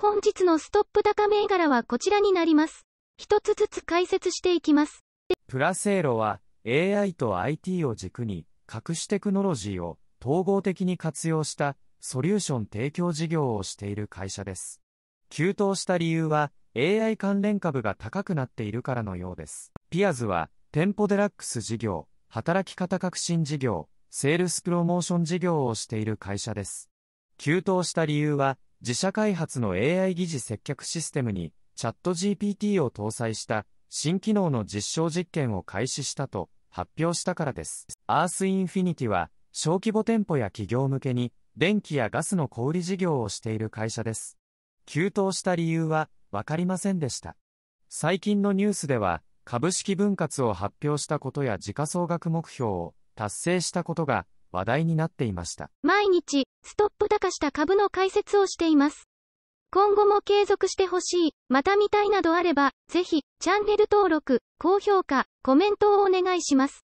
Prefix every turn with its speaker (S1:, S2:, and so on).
S1: 本日のストップ高銘柄はこちらになります。一つずつ解説していきます。
S2: プラセーロは AI と IT を軸に各種テクノロジーを統合的に活用したソリューション提供事業をしている会社です。急騰した理由は AI 関連株が高くなっているからのようです。ピアズは店舗デラックス事業、働き方革新事業、セールスプロモーション事業をしている会社です。急騰した理由は自社開発の AI 疑似接客システムに、チャット GPT を搭載した新機能の実証実験を開始したと発表したからです。アースインフィニティは、小規模店舗や企業向けに、電気やガスの小売事業をしている会社です。急騰した理由は、わかりませんでした。最近のニュースでは、株式分割を発表したことや時価総額目標を達成したことが話題になっていました。
S1: 毎日、ストップ高した株の解説をしています。今後も継続してほしい、また見たいなどあれば、ぜひ、チャンネル登録、高評価、コメントをお願いします。